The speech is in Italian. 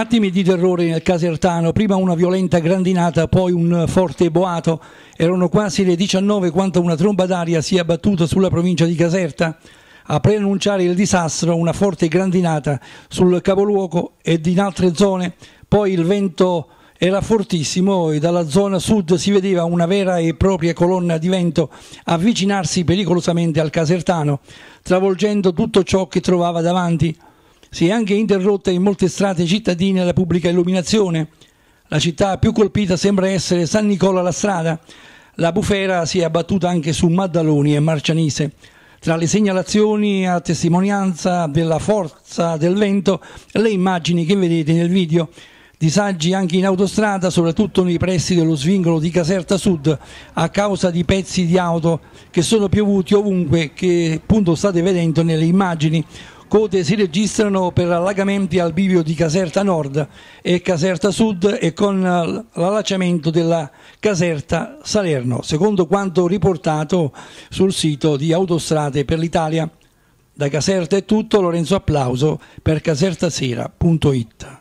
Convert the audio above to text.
Attimi di terrore nel Casertano, prima una violenta grandinata, poi un forte boato. Erano quasi le 19 quando una tromba d'aria si è abbattuta sulla provincia di Caserta a preannunciare il disastro, una forte grandinata sul capoluogo ed in altre zone. Poi il vento era fortissimo e dalla zona sud si vedeva una vera e propria colonna di vento avvicinarsi pericolosamente al Casertano, travolgendo tutto ciò che trovava davanti si è anche interrotta in molte strade cittadine la pubblica illuminazione. La città più colpita sembra essere San Nicola la Strada. La bufera si è abbattuta anche su Maddaloni e Marcianise. Tra le segnalazioni a testimonianza della forza del vento, le immagini che vedete nel video, disagi anche in autostrada, soprattutto nei pressi dello svingolo di Caserta Sud, a causa di pezzi di auto che sono piovuti ovunque, che appunto state vedendo nelle immagini. Code si registrano per allagamenti al bivio di Caserta Nord e Caserta Sud e con l'allacciamento della Caserta Salerno, secondo quanto riportato sul sito di Autostrade per l'Italia. Da Caserta è tutto, Lorenzo Applauso per casertasera.it.